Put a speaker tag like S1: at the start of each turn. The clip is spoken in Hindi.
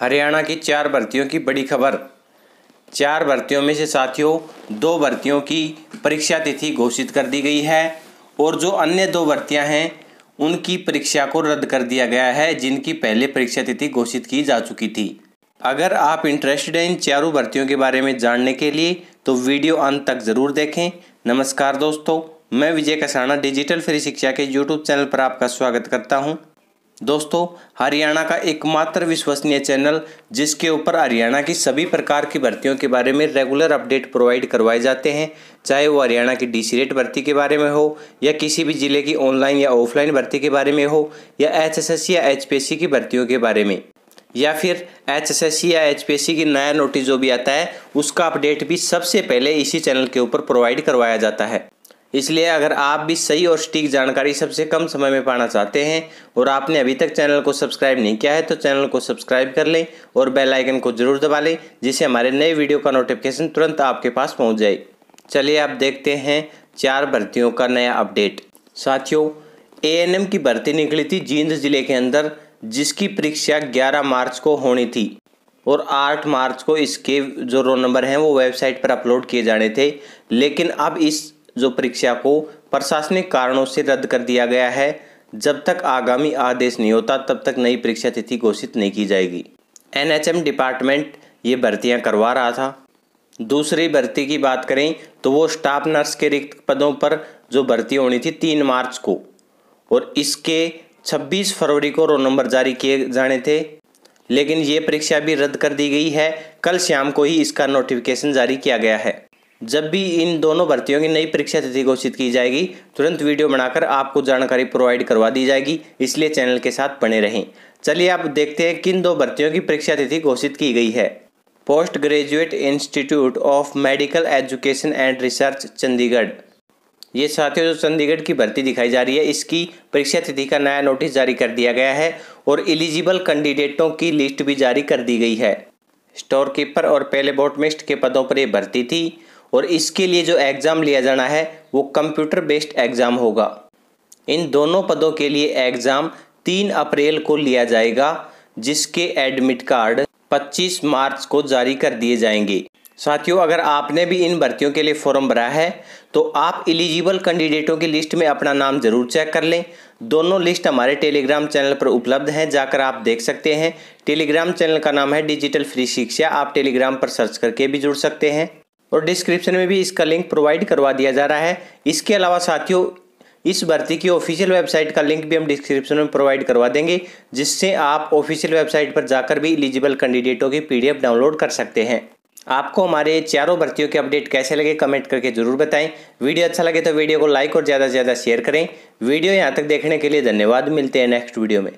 S1: हरियाणा की चार भर्तियों की बड़ी खबर चार भर्तियों में से साथियों दो भर्तियों की परीक्षा तिथि घोषित कर दी गई है और जो अन्य दो भर्तियां हैं उनकी परीक्षा को रद्द कर दिया गया है जिनकी पहले परीक्षा तिथि घोषित की जा चुकी थी अगर आप इंटरेस्टेड हैं इन चारों भर्तियों के बारे में जानने के लिए तो वीडियो अंत तक ज़रूर देखें नमस्कार दोस्तों मैं विजय कसाना डिजिटल फ्री शिक्षा के यूट्यूब चैनल पर आपका स्वागत करता हूं दोस्तों हरियाणा का एकमात्र विश्वसनीय चैनल जिसके ऊपर हरियाणा की सभी प्रकार की भर्तियों के बारे में रेगुलर अपडेट प्रोवाइड करवाए जाते हैं चाहे वो हरियाणा की डी रेट भर्ती के बारे में हो या किसी भी ज़िले की ऑनलाइन या ऑफलाइन भर्ती के बारे में हो या एच या एच की भर्तियों के बारे में या फिर एच या एच की नया नोटिस जो भी आता है उसका अपडेट भी सबसे पहले इसी चैनल के ऊपर प्रोवाइड करवाया जाता है इसलिए अगर आप भी सही और सटीक जानकारी सबसे कम समय में पाना चाहते हैं और आपने अभी तक चैनल को सब्सक्राइब नहीं किया है तो चैनल को सब्सक्राइब कर लें और बेल आइकन को ज़रूर दबा लें जिससे हमारे नए वीडियो का नोटिफिकेशन तुरंत आपके पास पहुंच जाए चलिए आप देखते हैं चार भर्तियों का नया अपडेट साथियों ए की भर्ती निकली थी जींद जिले के अंदर जिसकी परीक्षा ग्यारह मार्च को होनी थी और 8 मार्च को इसके जो रोल नंबर हैं वो वेबसाइट पर अपलोड किए जाने थे लेकिन अब इस जो परीक्षा को प्रशासनिक कारणों से रद्द कर दिया गया है जब तक आगामी आदेश नहीं होता तब तक नई परीक्षा तिथि घोषित नहीं की जाएगी एनएचएम डिपार्टमेंट ये भर्तियां करवा रहा था दूसरी भर्ती की बात करें तो वो स्टाफ नर्स के रिक्त पदों पर जो भर्ती होनी थी तीन मार्च को और इसके 26 फरवरी को रोल नंबर जारी किए जाने थे लेकिन ये परीक्षा भी रद्द कर दी गई है कल शाम को ही इसका नोटिफिकेशन जारी किया गया है जब भी इन दोनों भर्तियों की नई परीक्षा तिथि घोषित की जाएगी तुरंत वीडियो बनाकर आपको जानकारी प्रोवाइड करवा दी जाएगी इसलिए चैनल के साथ बने रहें चलिए आप देखते हैं किन दो भर्तियों की परीक्षा तिथि घोषित की गई है Post Graduate Institute of Medical Education and Research Chandigarh ये साथियों जो चंडीगढ़ की भर्ती दिखाई जा रही है इसकी परीक्षा तिथि का नया नोटिस जारी कर दिया गया है और एलिजिबल कैंडिडेटों की लिस्ट भी जारी कर दी गई है स्टोर कीपर और पहले बोटमिस्ट के पदों पर यह भर्ती थी और इसके लिए जो एग्ज़ाम लिया जाना है वो कंप्यूटर बेस्ड एग्ज़ाम होगा इन दोनों पदों के लिए एग्ज़ाम तीन अप्रैल को लिया जाएगा जिसके एडमिट कार्ड 25 मार्च को जारी कर दिए जाएंगे साथियों अगर आपने भी इन भर्तियों के लिए फॉर्म भरा है तो आप एलिजिबल कैंडिडेटों की लिस्ट में अपना नाम जरूर चेक कर लें दोनों लिस्ट हमारे टेलीग्राम चैनल पर उपलब्ध हैं जाकर आप देख सकते हैं टेलीग्राम चैनल का नाम है डिजिटल फ्री शिक्षा आप टेलीग्राम पर सर्च करके भी जुड़ सकते हैं और डिस्क्रिप्शन में भी इसका लिंक प्रोवाइड करवा दिया जा रहा है इसके अलावा साथियों इस भर्ती की ऑफिशियल वेबसाइट का लिंक भी हम डिस्क्रिप्शन में प्रोवाइड करवा देंगे जिससे आप ऑफिशियल वेबसाइट पर जाकर भी एलिजिबल कैंडिडेटों की पीडीएफ डाउनलोड कर सकते हैं आपको हमारे चारों भर्तियों के अपडेट कैसे लगे कमेंट करके जरूर बताएं वीडियो अच्छा लगे तो वीडियो को लाइक और ज़्यादा से ज़्यादा शेयर करें वीडियो यहाँ तक देखने के लिए धन्यवाद मिलते हैं नेक्स्ट वीडियो में